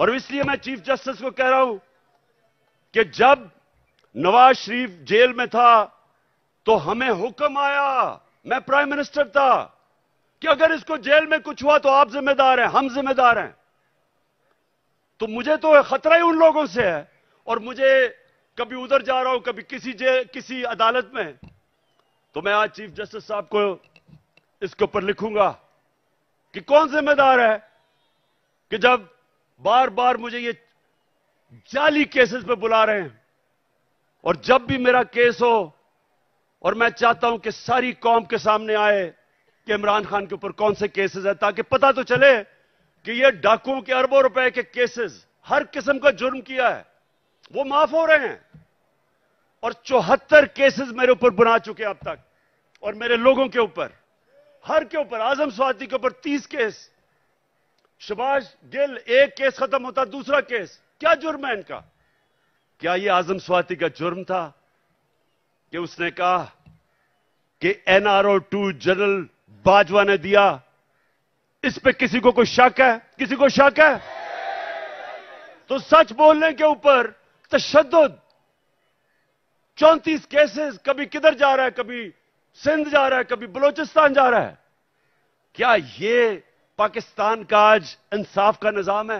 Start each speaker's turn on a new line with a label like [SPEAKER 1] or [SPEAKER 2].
[SPEAKER 1] और इसलिए मैं चीफ जस्टिस को कह रहा हूं कि जब नवाज शरीफ जेल में था तो हमें हुक्म आया मैं प्राइम मिनिस्टर था कि अगर इसको जेल में कुछ हुआ तो आप जिम्मेदार हैं हम जिम्मेदार हैं तो मुझे तो खतरा ही उन लोगों से है और मुझे कभी उधर जा रहा हूं कभी किसी किसी अदालत में तो मैं आज चीफ जस्टिस साहब को इसके ऊपर लिखूंगा कि कौन जिम्मेदार है कि जब बार बार मुझे ये जाली केसेस पे बुला रहे हैं और जब भी मेरा केस हो और मैं चाहता हूं कि सारी कौम के सामने आए कि इमरान खान के ऊपर कौन से केसेस है ताकि पता तो चले कि ये डाकुओं के अरबों रुपए के केसेस हर किस्म का जुर्म किया है वो माफ हो रहे हैं और चौहत्तर केसेस मेरे ऊपर बना चुके अब तक और मेरे लोगों के ऊपर हर के ऊपर आजम स्वाति के ऊपर तीस केस शबाज गिल एक केस खत्म होता दूसरा केस क्या जुर्म है इनका क्या यह आजम स्वाति का जुर्म था कि उसने कहा कि एनआरओ टू जनरल बाजवा ने दिया इस पे किसी को कोई शक है किसी को शक है तो सच बोलने के ऊपर तशद चौंतीस केसेस कभी किधर जा रहा है कभी सिंध जा रहा है कभी बलोचिस्तान जा रहा है क्या यह पाकिस्तान का आज इंसाफ का निज़ाम है